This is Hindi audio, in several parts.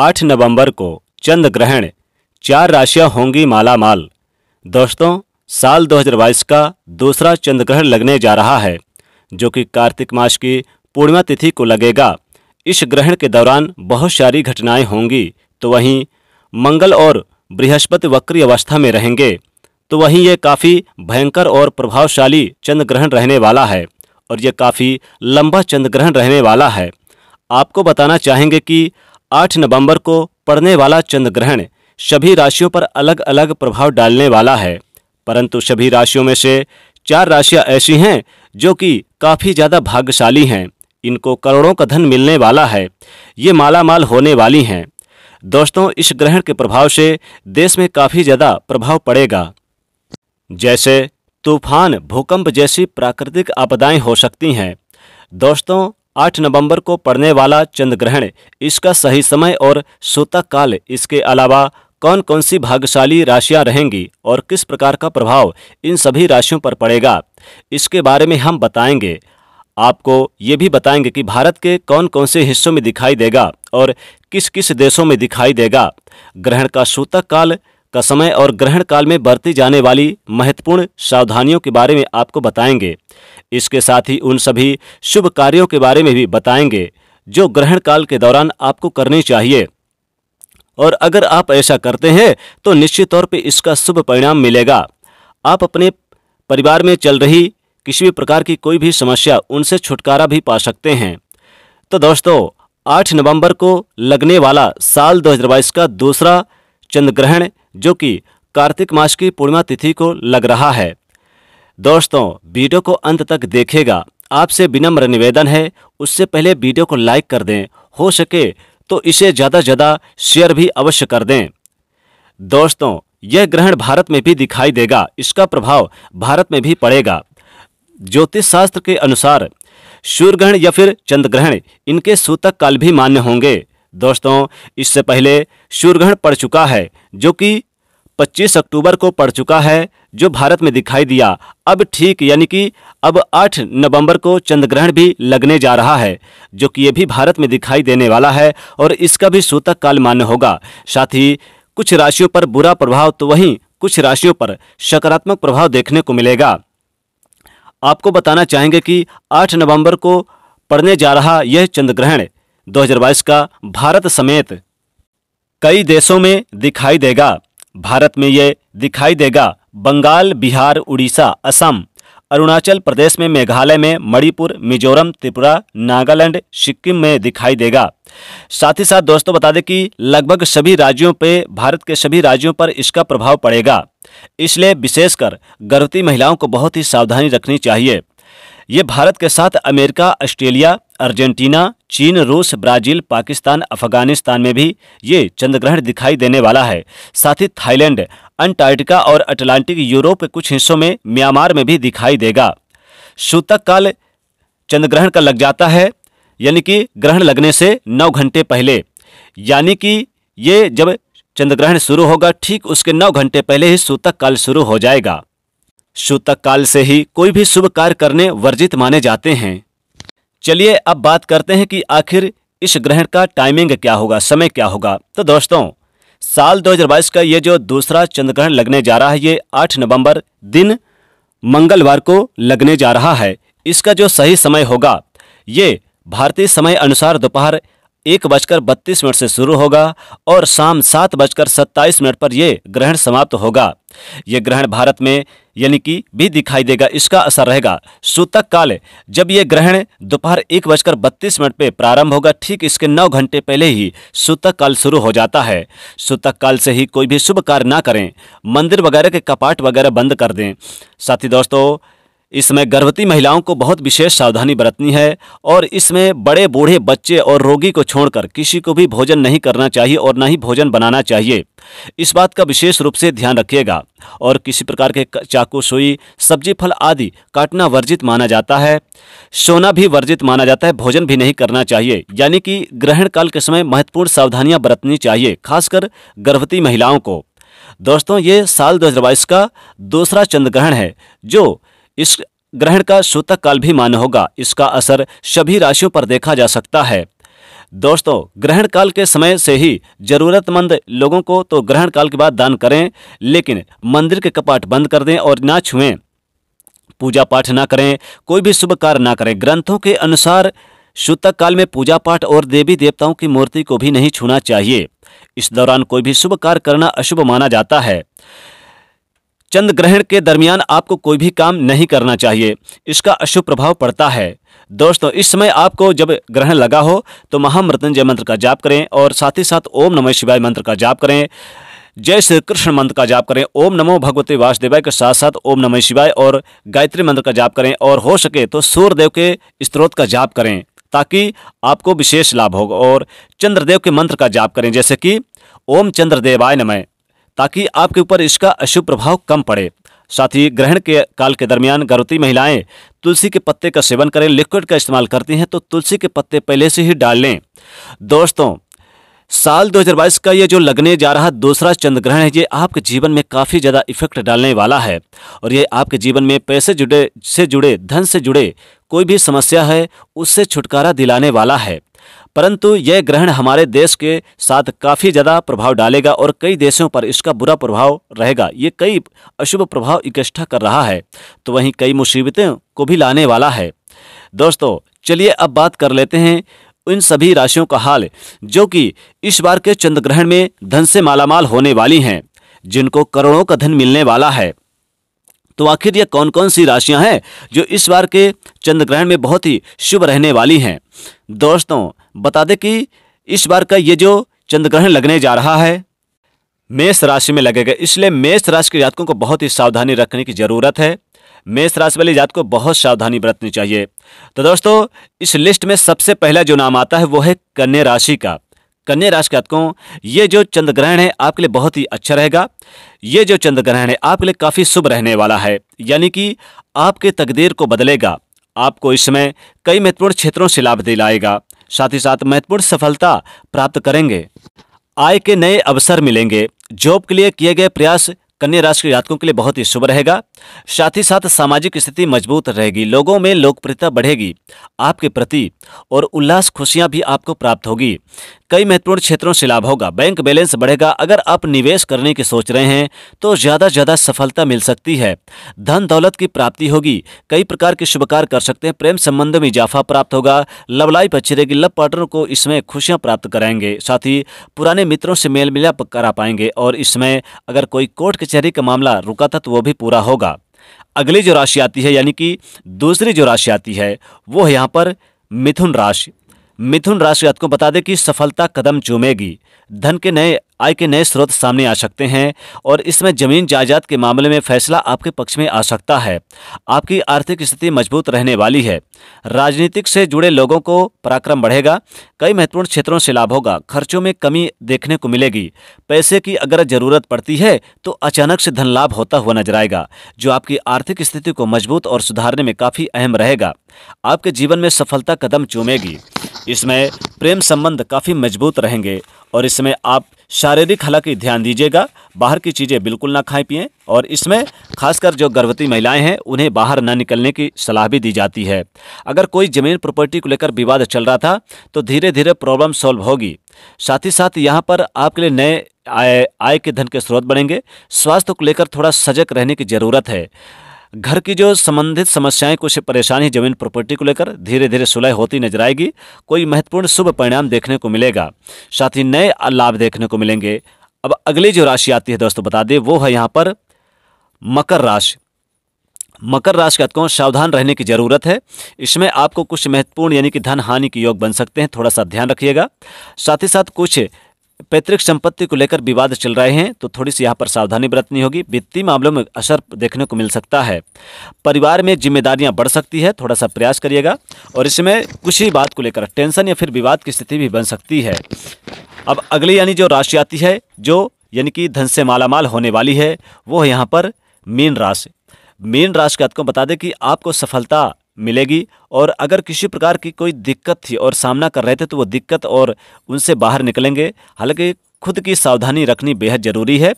8 नवंबर को चंद्र ग्रहण चार राशियां होंगी माला माल दोस्तों साल 2022 का दूसरा चंद्र ग्रहण लगने जा रहा है जो कि कार्तिक मास की पूर्णिमा तिथि को लगेगा इस ग्रहण के दौरान बहुत सारी घटनाएं होंगी तो वहीं मंगल और बृहस्पति वक्री अवस्था में रहेंगे तो वहीं यह काफ़ी भयंकर और प्रभावशाली चंद्र ग्रहण रहने वाला है और यह काफ़ी लंबा चंद्र ग्रहण रहने वाला है आपको बताना चाहेंगे कि आठ नवंबर को पड़ने वाला चंद्र ग्रहण सभी राशियों पर अलग अलग प्रभाव डालने वाला है परंतु सभी राशियों में से चार राशियां ऐसी हैं जो कि काफ़ी ज़्यादा भाग्यशाली हैं इनको करोड़ों का धन मिलने वाला है ये माला माल होने वाली हैं दोस्तों इस ग्रहण के प्रभाव से देश में काफ़ी ज़्यादा प्रभाव पड़ेगा जैसे तूफान भूकंप जैसी प्राकृतिक आपदाएं हो सकती हैं दोस्तों आठ नवंबर को पड़ने वाला चंद्र ग्रहण इसका सही समय और सोता काल इसके अलावा कौन कौन सी भाग्यशाली राशियां रहेंगी और किस प्रकार का प्रभाव इन सभी राशियों पर पड़ेगा इसके बारे में हम बताएंगे आपको ये भी बताएंगे कि भारत के कौन कौन से हिस्सों में दिखाई देगा और किस किस देशों में दिखाई देगा ग्रहण का सूतक काल का समय और ग्रहण काल में बरती जाने वाली महत्वपूर्ण सावधानियों के बारे में आपको बताएंगे इसके साथ ही उन सभी शुभ कार्यों के बारे में भी बताएंगे जो ग्रहण काल के दौरान आपको करनी चाहिए और अगर आप ऐसा करते हैं तो निश्चित तौर पर इसका शुभ परिणाम मिलेगा आप अपने परिवार में चल रही किसी भी प्रकार की कोई भी समस्या उनसे छुटकारा भी पा सकते हैं तो दोस्तों 8 नवंबर को लगने वाला साल 2022 का दूसरा चंद्र ग्रहण जो कि कार्तिक मास की पूर्णिमा तिथि को लग रहा है दोस्तों वीडियो को अंत तक देखेगा आपसे विनम्र निवेदन है उससे पहले वीडियो को लाइक कर दें हो सके तो इसे ज़्यादा से ज़्यादा शेयर भी अवश्य कर दें दोस्तों यह ग्रहण भारत में भी दिखाई देगा इसका प्रभाव भारत में भी पड़ेगा ज्योतिष शास्त्र के अनुसार सूर्य ग्रहण या फिर चंद्र ग्रहण इनके सूतक काल भी मान्य होंगे दोस्तों इससे पहले सूर्य ग्रहण पड़ चुका है जो कि 25 अक्टूबर को पड़ चुका है जो भारत में दिखाई दिया अब ठीक यानी कि अब 8 नवंबर को चंद्र ग्रहण भी लगने जा रहा है जो कि ये भी भारत में दिखाई देने वाला है और इसका भी सूतक काल मान्य होगा साथ ही कुछ राशियों पर बुरा प्रभाव तो वहीं कुछ राशियों पर सकारात्मक प्रभाव देखने को मिलेगा आपको बताना चाहेंगे कि 8 नवंबर को पड़ने जा रहा यह चंद्रग्रहण दो का भारत समेत कई देशों में दिखाई देगा भारत में ये दिखाई देगा बंगाल बिहार उड़ीसा असम अरुणाचल प्रदेश में मेघालय में मणिपुर मिजोरम त्रिपुरा नागालैंड सिक्किम में दिखाई देगा साथ ही साथ दोस्तों बता दें कि लगभग सभी राज्यों पे भारत के सभी राज्यों पर इसका प्रभाव पड़ेगा इसलिए विशेषकर गर्भवती महिलाओं को बहुत ही सावधानी रखनी चाहिए ये भारत के साथ अमेरिका ऑस्ट्रेलिया अर्जेंटीना चीन रूस ब्राजील पाकिस्तान अफगानिस्तान में भी ये चंद्रग्रहण दिखाई देने वाला है साथ ही थाईलैंड अंटार्कटिका और अटलांटिक यूरोप के कुछ हिस्सों में म्यांमार में भी दिखाई देगा सूतक काल चंद्रग्रहण का लग जाता है यानी कि ग्रहण लगने से नौ घंटे पहले यानी कि ये जब चंद्रग्रहण शुरू होगा ठीक उसके नौ घंटे पहले ही सूतक काल शुरू हो जाएगा सूतक काल से ही कोई भी शुभ कार्य करने वर्जित माने जाते हैं चलिए अब बात करते हैं कि आखिर इस ग्रहण का टाइमिंग क्या होगा समय क्या होगा तो दोस्तों साल 2022 का ये जो दूसरा चंद्र ग्रहण लगने जा रहा है ये 8 नवंबर दिन मंगलवार को लगने जा रहा है इसका जो सही समय होगा ये भारतीय समय अनुसार दोपहर एक बजकर बत्तीस मिनट से शुरू होगा और शाम सात बजकर सत्ताईस मिनट पर यह ग्रहण समाप्त होगा यह ग्रहण भारत में यानी कि भी दिखाई देगा इसका असर रहेगा सूतक काल जब यह ग्रहण दोपहर एक बजकर बत्तीस मिनट पर प्रारंभ होगा ठीक इसके नौ घंटे पहले ही सूतक काल शुरू हो जाता है सूतक काल से ही कोई भी शुभ कार्य ना करें मंदिर वगैरह के कपाट वगैरह बंद कर दें साथी दोस्तों इसमें गर्भवती महिलाओं को बहुत विशेष सावधानी बरतनी है और इसमें बड़े बूढ़े बच्चे और रोगी को छोड़कर किसी को भी भोजन नहीं करना चाहिए और न ही भोजन बनाना चाहिए इस बात का विशेष रूप से ध्यान रखिएगा और किसी प्रकार के चाकू सुई सब्जी फल आदि काटना वर्जित माना जाता है सोना भी वर्जित माना जाता है भोजन भी नहीं करना चाहिए यानी कि ग्रहण काल के समय महत्वपूर्ण सावधानियां बरतनी चाहिए खासकर गर्भवती महिलाओं को दोस्तों ये साल दो का दूसरा चंद्र ग्रहण है जो इस ग्रहण का सूतक काल भी मान्य होगा इसका असर सभी राशियों पर देखा जा सकता है दोस्तों ग्रहण काल के समय से ही जरूरतमंद लोगों को तो ग्रहण काल के बाद दान करें लेकिन मंदिर के कपाट बंद कर दें और ना छुएं पूजा पाठ ना करें कोई भी शुभ कार्य ना करें ग्रंथों के अनुसार सूतक काल में पूजा पाठ और देवी देवताओं की मूर्ति को भी नहीं छूना चाहिए इस दौरान कोई भी शुभ कार्य करना अशुभ माना जाता है चंद्र ग्रहण के दरमियान आपको कोई भी काम नहीं करना चाहिए इसका अशुभ प्रभाव पड़ता है दोस्तों इस समय आपको जब ग्रहण लगा हो तो महामृत्युंजय मंत्र का जाप करें और साथ ही साथ ओम नमः शिवाय मंत्र का जाप करें जय श्री कृष्ण मंत्र का जाप करें ओम नमो भगवते वासुदेवाय के साथ साथ ओम नमः शिवाय और गायत्री मंत्र का जाप करें और हो सके तो सूर्यदेव के स्त्रोत का जाप करें ताकि आपको विशेष लाभ होगा और चंद्रदेव के मंत्र का जाप करें जैसे कि ओम चंद्रदेवाय नमय ताकि आपके ऊपर इसका अशुभ प्रभाव कम पड़े साथ ही ग्रहण के काल के दरमियान गर्भवती महिलाएं तुलसी के पत्ते का सेवन करें लिक्विड का इस्तेमाल करती हैं तो तुलसी के पत्ते पहले से ही डाल लें दोस्तों साल 2022 का ये जो लगने जा रहा दूसरा चंद्र ग्रहण है ये आपके जीवन में काफ़ी ज़्यादा इफेक्ट डालने वाला है और ये आपके जीवन में पैसे जुड़े से जुड़े धन से जुड़े कोई भी समस्या है उससे छुटकारा दिलाने वाला है परंतु यह ग्रहण हमारे देश के साथ काफ़ी ज़्यादा प्रभाव डालेगा और कई देशों पर इसका बुरा प्रभाव रहेगा ये कई अशुभ प्रभाव इकट्ठा कर रहा है तो वहीं कई मुसीबतें को भी लाने वाला है दोस्तों चलिए अब बात कर लेते हैं इन सभी राशियों का हाल जो कि इस बार के चंद्र ग्रहण में धन से मालामाल होने वाली हैं जिनको करोड़ों का धन मिलने वाला है तो आखिर ये कौन कौन सी राशियां हैं जो इस बार के चंद्र ग्रहण में बहुत ही शुभ रहने वाली हैं दोस्तों बता दें कि इस बार का ये जो चंद्र ग्रहण लगने जा रहा है मेष राशि में लगेगा इसलिए मेष राशि के जातकों को बहुत ही सावधानी रखने की ज़रूरत है मेष राशि वाले जात को बहुत सावधानी बरतनी चाहिए तो दोस्तों इस लिस्ट में सबसे पहला जो नाम आता है वो है कन्या राशि का कन्या राशि जातकों ये जो चंद्र ग्रहण है आपके लिए बहुत ही अच्छा रहेगा ये जो चंद्र ग्रहण है आपके लिए काफ़ी शुभ रहने वाला है यानी कि आपके तकदीर को बदलेगा आपको इस समय कई महत्वपूर्ण क्षेत्रों से लाभ दिलाएगा साथ ही साथ महत्वपूर्ण सफलता प्राप्त करेंगे आय के नए अवसर मिलेंगे जॉब के लिए किए गए प्रयास कन्या राशि के जातकों के लिए बहुत ही शुभ रहेगा साथ ही साथ सामाजिक स्थिति मजबूत रहेगी लोगों में लोकप्रियता बढ़ेगी आपके प्रति और उल्लास खुशियां भी आपको प्राप्त होगी कई महत्वपूर्ण क्षेत्रों से लाभ होगा बैंक बैलेंस बढ़ेगा अगर आप निवेश करने की सोच रहे हैं तो ज़्यादा से ज़्यादा सफलता मिल सकती है धन दौलत की प्राप्ति होगी कई प्रकार के शुभ कार्य कर सकते हैं प्रेम संबंध में इजाफा प्राप्त होगा लव लाइफ अच्छी रहेगी लव पार्टनर को इसमें खुशियां प्राप्त कराएंगे साथ ही पुराने मित्रों से मेल मिलाप करा पाएंगे और इसमें अगर कोई कोर्ट के कचहरी का मामला रुका था तो वो भी पूरा होगा अगली जो राशि आती है यानी कि दूसरी जो राशि आती है वो है यहाँ पर मिथुन राशि मिथुन राशि आपको बता दें कि सफलता कदम चूमेगी धन के नए आय के नए स्रोत सामने आ सकते हैं और इसमें जमीन जायदाद के मामले में फैसला आपके पक्ष में आ सकता है आपकी आर्थिक स्थिति मजबूत रहने वाली है राजनीतिक से जुड़े लोगों को पराक्रम बढ़ेगा कई महत्वपूर्ण क्षेत्रों से लाभ होगा खर्चों में कमी देखने को मिलेगी पैसे की अगर जरूरत पड़ती है तो अचानक से धन लाभ होता हुआ नजर आएगा जो आपकी आर्थिक स्थिति को मजबूत और सुधारने में काफी अहम रहेगा आपके जीवन में सफलता कदम चूमेगी इसमें प्रेम संबंध काफी मजबूत रहेंगे और इसमें आप शारीरिक हालांकि ध्यान दीजिएगा बाहर की चीज़ें बिल्कुल ना खाएं पिए और इसमें खासकर जो गर्भवती महिलाएं हैं उन्हें बाहर ना निकलने की सलाह भी दी जाती है अगर कोई ज़मीन प्रॉपर्टी को लेकर विवाद चल रहा था तो धीरे धीरे प्रॉब्लम सॉल्व होगी साथ ही साथ यहाँ पर आपके लिए नए आय आय के धन के स्रोत बनेंगे स्वास्थ्य को लेकर थोड़ा सजग रहने की ज़रूरत है घर की जो संबंधित समस्याएं कुछ परेशानी जमीन प्रॉपर्टी को लेकर धीरे धीरे सुलह होती नजर आएगी कोई महत्वपूर्ण शुभ परिणाम देखने को मिलेगा साथ ही नए लाभ देखने को मिलेंगे अब अगली जो राशि आती है दोस्तों बता दें वो है यहाँ पर मकर राशि मकर राशि के अतकों सावधान रहने की जरूरत है इसमें आपको कुछ महत्वपूर्ण यानी कि धन हानि के योग बन सकते हैं थोड़ा सा ध्यान रखिएगा साथ ही साथ कुछ पैतृक संपत्ति को लेकर विवाद चल रहे हैं तो थोड़ी सी यहाँ पर सावधानी बरतनी होगी वित्तीय मामलों में असर देखने को मिल सकता है परिवार में जिम्मेदारियाँ बढ़ सकती है थोड़ा सा प्रयास करिएगा और इसमें कुछ ही बात को लेकर टेंशन या फिर विवाद की स्थिति भी बन सकती है अब अगली यानी जो राशि आती है जो यानी कि धन से मालामाल होने वाली है वो है यहाँ पर मीन राशि मीन राशि के आपको बता दें कि आपको सफलता मिलेगी और अगर किसी प्रकार की कोई दिक्कत थी और सामना कर रहे थे तो वो दिक्कत और उनसे बाहर निकलेंगे हालांकि खुद की सावधानी रखनी बेहद जरूरी है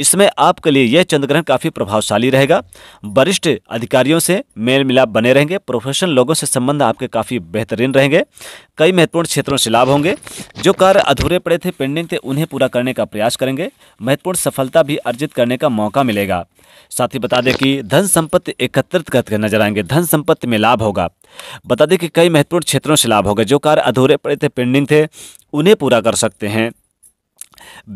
इसमें आपके लिए यह चंद्रग्रहण काफ़ी प्रभावशाली रहेगा वरिष्ठ अधिकारियों से मेल मिलाप बने रहेंगे प्रोफेशनल लोगों से संबंध आपके काफ़ी बेहतरीन रहेंगे कई महत्वपूर्ण क्षेत्रों से लाभ होंगे जो कार्य अधूरे पड़े थे पेंडिंग थे उन्हें पूरा करने का प्रयास करेंगे महत्वपूर्ण सफलता भी अर्जित करने का मौका मिलेगा साथ ही बता दें कि धन संपत्ति एकत्रित करके नजर आएंगे धन संपत्ति में लाभ होगा बता दें कि कई महत्वपूर्ण क्षेत्रों से लाभ होगा जो कार्य अधूरे पड़े थे पेंडिंग थे उन्हें पूरा कर सकते हैं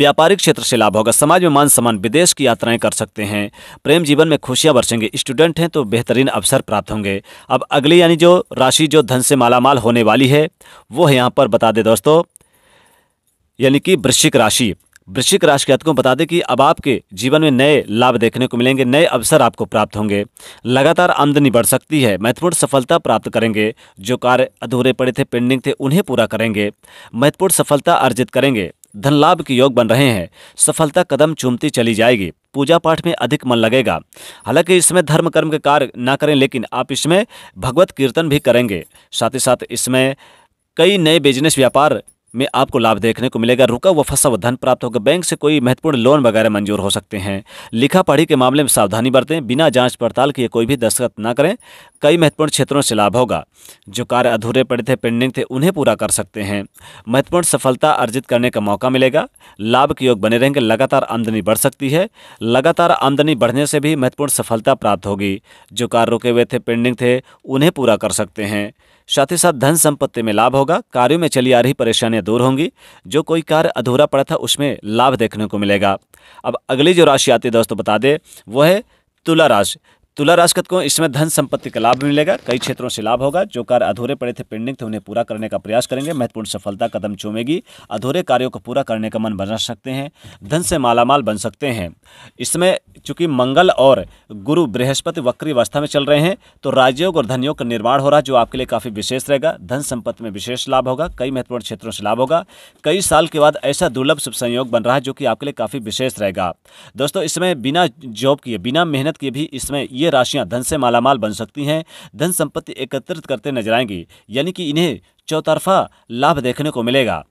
व्यापारिक क्षेत्र से लाभ होगा समाज में मान सम्मान विदेश की यात्राएं कर सकते हैं प्रेम जीवन में खुशियां बरसेंगे स्टूडेंट हैं तो बेहतरीन अवसर प्राप्त होंगे अब अगली यानी जो राशि जो धन से मालामाल होने वाली है वो है यहाँ पर बता दें दोस्तों यानी कि वृश्चिक राशि वृश्चिक राशि के को बता दें कि अब आपके जीवन में नए लाभ देखने को मिलेंगे नए अवसर आपको प्राप्त होंगे लगातार आमदनी बढ़ सकती है महत्वपूर्ण सफलता प्राप्त करेंगे जो कार्य अधूरे पड़े थे पेंडिंग थे उन्हें पूरा करेंगे महत्वपूर्ण सफलता अर्जित करेंगे धन लाभ के योग बन रहे हैं सफलता कदम चूमती चली जाएगी पूजा पाठ में अधिक मन लगेगा हालांकि इसमें धर्म कर्म के कार्य ना करें लेकिन आप इसमें भगवत कीर्तन भी करेंगे साथ ही साथ इसमें कई नए बिजनेस व्यापार में आपको लाभ देखने को मिलेगा रुका हुआ फंसा हुआ धन प्राप्त होगा बैंक से कोई महत्वपूर्ण लोन वगैरह मंजूर हो सकते हैं लिखा पढ़ी के मामले में सावधानी बरतें बिना जांच पड़ताल किए कोई भी दस्तखत ना करें कई महत्वपूर्ण क्षेत्रों से लाभ होगा जो कार्य अधूरे पड़े थे पेंडिंग थे उन्हें पूरा कर सकते हैं महत्वपूर्ण सफलता अर्जित करने का मौका मिलेगा लाभ के योग बने रहेंगे लगातार आमदनी बढ़ सकती है लगातार आमदनी बढ़ने से भी महत्वपूर्ण सफलता प्राप्त होगी जो कार्य रुके हुए थे पेंडिंग थे उन्हें पूरा कर सकते हैं साथ ही साथ धन संपत्ति में लाभ होगा कार्यों में चली आ रही परेशानियां दूर होंगी जो कोई कार्य अधूरा पड़ा था उसमें लाभ देखने को मिलेगा अब अगली जो राशि आती है दोस्तों बता दें वो है तुला राशि तुला राशि को इसमें धन संपत्ति का लाभ मिलेगा कई क्षेत्रों से लाभ होगा जो कार्य अधूरे पड़े थे पेंडिंग थे उन्हें पूरा करने का प्रयास करेंगे महत्वपूर्ण सफलता कदम चूमेगी अधूरे कार्यों को पूरा करने का मन बना सकते हैं धन से मालामाल बन सकते हैं इसमें चूंकि मंगल और गुरु बृहस्पति वक्री अवस्था में चल रहे हैं तो राजयोग और धनयोग का निर्माण हो रहा है जो आपके लिए काफ़ी विशेष रहेगा धन संपत्ति में विशेष लाभ होगा कई महत्वपूर्ण क्षेत्रों से लाभ होगा कई साल के बाद ऐसा दुर्लभ शुभ संयोग बन रहा है जो कि आपके लिए काफ़ी विशेष रहेगा दोस्तों इसमें बिना जॉब किए बिना मेहनत किए भी इसमें ये राशियां धन से मालामाल बन सकती हैं धन संपत्ति एकत्रित करते नजर आएंगी यानी कि इन्हें चौतरफा लाभ देखने को मिलेगा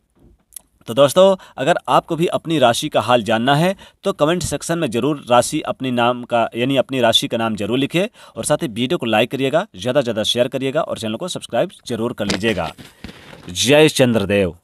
तो दोस्तों अगर आपको भी अपनी राशि का हाल जानना है तो कमेंट सेक्शन में जरूर राशि अपने नाम का यानी अपनी राशि का नाम जरूर लिखिए और साथ ही वीडियो को लाइक करिएगा ज़्यादा से ज़्यादा शेयर करिएगा और चैनल को सब्सक्राइब जरूर कर लीजिएगा जय चंद्रदेव